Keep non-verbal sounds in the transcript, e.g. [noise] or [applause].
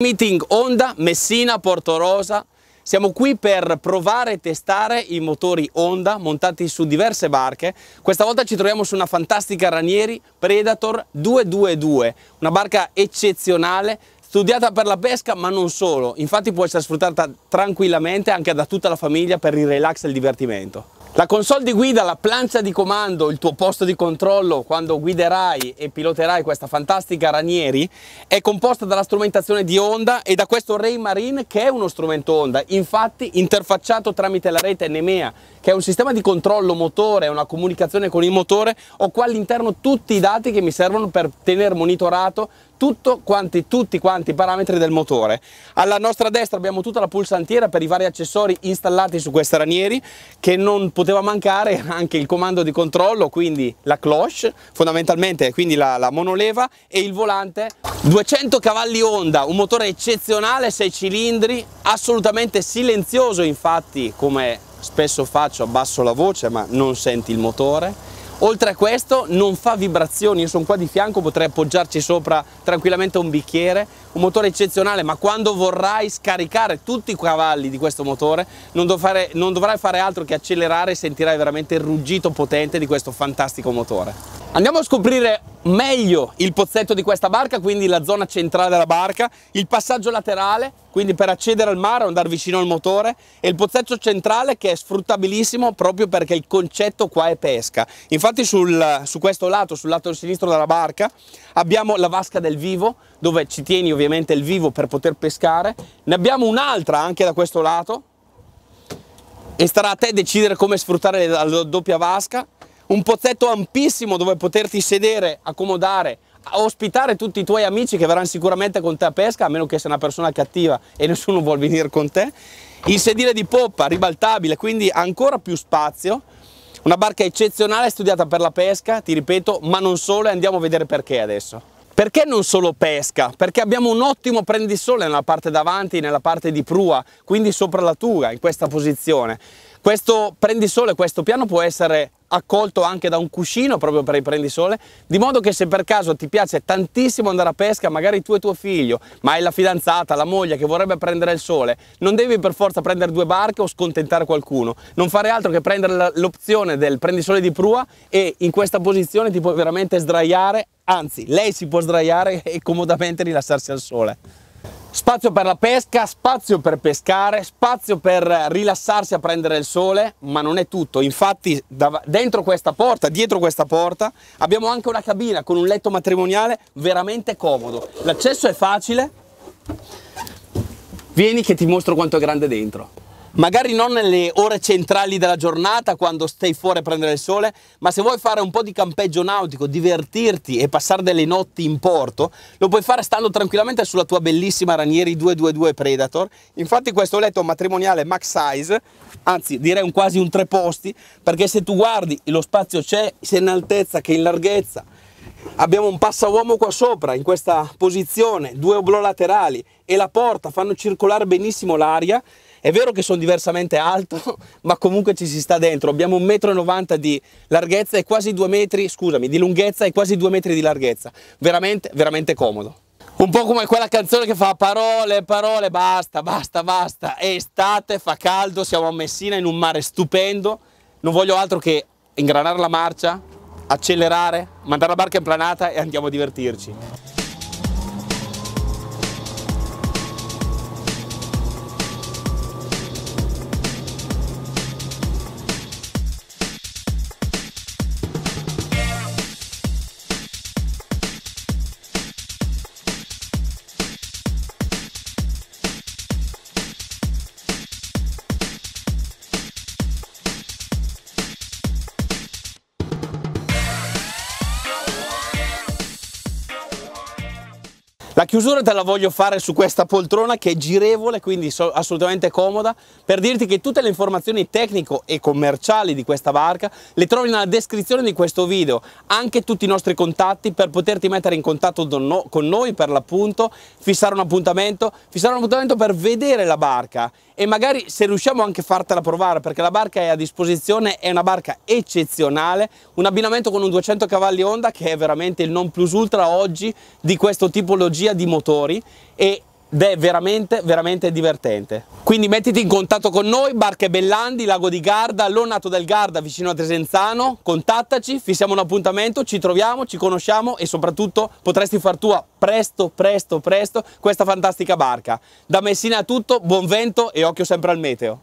Meeting Honda Messina Portorosa. Siamo qui per provare e testare i motori Honda montati su diverse barche. Questa volta ci troviamo su una fantastica Ranieri Predator 222, una barca eccezionale studiata per la pesca ma non solo, infatti può essere sfruttata tranquillamente anche da tutta la famiglia per il relax e il divertimento. La console di guida, la plancia di comando, il tuo posto di controllo quando guiderai e piloterai questa fantastica Ranieri è composta dalla strumentazione di Honda e da questo Raymarine che è uno strumento Honda, infatti interfacciato tramite la rete Nemea che è un sistema di controllo motore, una comunicazione con il motore, ho qua all'interno tutti i dati che mi servono per tenere monitorato tutto quanti, tutti quanti i parametri del motore. Alla nostra destra abbiamo tutta la pulsantiera per i vari accessori installati su questi ranieri che non poteva mancare anche il comando di controllo, quindi la cloche fondamentalmente, quindi la, la monoleva e il volante. 200 cavalli Honda, un motore eccezionale, 6 cilindri, assolutamente silenzioso infatti come spesso faccio abbasso la voce ma non senti il motore. Oltre a questo non fa vibrazioni, io sono qua di fianco, potrei appoggiarci sopra tranquillamente un bicchiere, un motore eccezionale, ma quando vorrai scaricare tutti i cavalli di questo motore non, dovrai fare altro che accelerare e sentirai veramente il ruggito potente di questo fantastico motore. Andiamo a scoprire meglio il pozzetto di questa barca, quindi la zona centrale della barca, il passaggio laterale, quindi per accedere al mare o andare vicino al motore, e il pozzetto centrale che è sfruttabilissimo proprio perché il concetto qua è pesca. Infatti sul, su questo lato, sul lato sinistro della barca, abbiamo la vasca del vivo, dove ci tieni ovviamente il vivo per poter pescare, ne abbiamo un'altra anche da questo lato, e starà a te decidere come sfruttare la doppia vasca un pozzetto ampissimo dove poterti sedere, accomodare, ospitare tutti i tuoi amici che verranno sicuramente con te a pesca, a meno che sei una persona cattiva e nessuno vuol venire con te. Il sedile di poppa ribaltabile, quindi ancora più spazio. Una barca eccezionale studiata per la pesca, ti ripeto, ma non solo e andiamo a vedere perché adesso. Perché non solo pesca? Perché abbiamo un ottimo prendisole nella parte davanti, nella parte di prua, quindi sopra la tuga, in questa posizione. Questo prendisole, questo piano può essere accolto anche da un cuscino proprio per i prendisole, di modo che se per caso ti piace tantissimo andare a pesca, magari tu e tuo figlio, ma hai la fidanzata, la moglie che vorrebbe prendere il sole, non devi per forza prendere due barche o scontentare qualcuno, non fare altro che prendere l'opzione del prendisole di prua e in questa posizione ti puoi veramente sdraiare, anzi lei si può sdraiare [laughs] e comodamente rilassarsi al sole. Spazio per la pesca, spazio per pescare, spazio per rilassarsi a prendere il sole, ma non è tutto. Infatti dentro questa porta, dietro questa porta, abbiamo anche una cabina con un letto matrimoniale veramente comodo. L'accesso è facile. Vieni che ti mostro quanto è grande dentro magari non nelle ore centrali della giornata quando stai fuori a prendere il sole, ma se vuoi fare un po' di campeggio nautico, divertirti e passare delle notti in porto, lo puoi fare stando tranquillamente sulla tua bellissima Ranieri 222 Predator. Infatti questo letto matrimoniale max size, anzi direi un quasi un tre posti, perché se tu guardi lo spazio c'è sia in altezza che in larghezza. Abbiamo un passauomo qua sopra, in questa posizione, due oblò laterali e la porta fanno circolare benissimo l'aria è vero che sono diversamente alto, [laughs] ma comunque ci si sta dentro. Abbiamo 1,90 m di larghezza e quasi 2 metri, scusami, di lunghezza e quasi 2 metri di larghezza. Veramente, veramente comodo. Un po' come quella canzone che fa parole, parole, basta, basta, basta. È estate, fa caldo, siamo a Messina in un mare stupendo. Non voglio altro che ingranare la marcia, accelerare, mandare la barca in planata e andiamo a divertirci. La chiusura te la voglio fare su questa poltrona che è girevole, quindi assolutamente comoda, per dirti che tutte le informazioni tecnico e commerciali di questa barca le trovi nella descrizione di questo video, anche tutti i nostri contatti per poterti mettere in contatto con noi per l'appunto, fissare un appuntamento, fissare un appuntamento per vedere la barca e magari se riusciamo anche a fartela provare perché la barca è a disposizione, è una barca eccezionale, un abbinamento con un 200 cavalli Honda che è veramente il non plus ultra oggi di questo tipologia sia di motori ed è veramente veramente divertente quindi mettiti in contatto con noi Barche Bellandi, Lago di Garda, Lonato del Garda vicino a Tresenzano contattaci, fissiamo un appuntamento, ci troviamo, ci conosciamo e soprattutto potresti far tua presto presto presto questa fantastica barca da Messina a tutto, buon vento e occhio sempre al meteo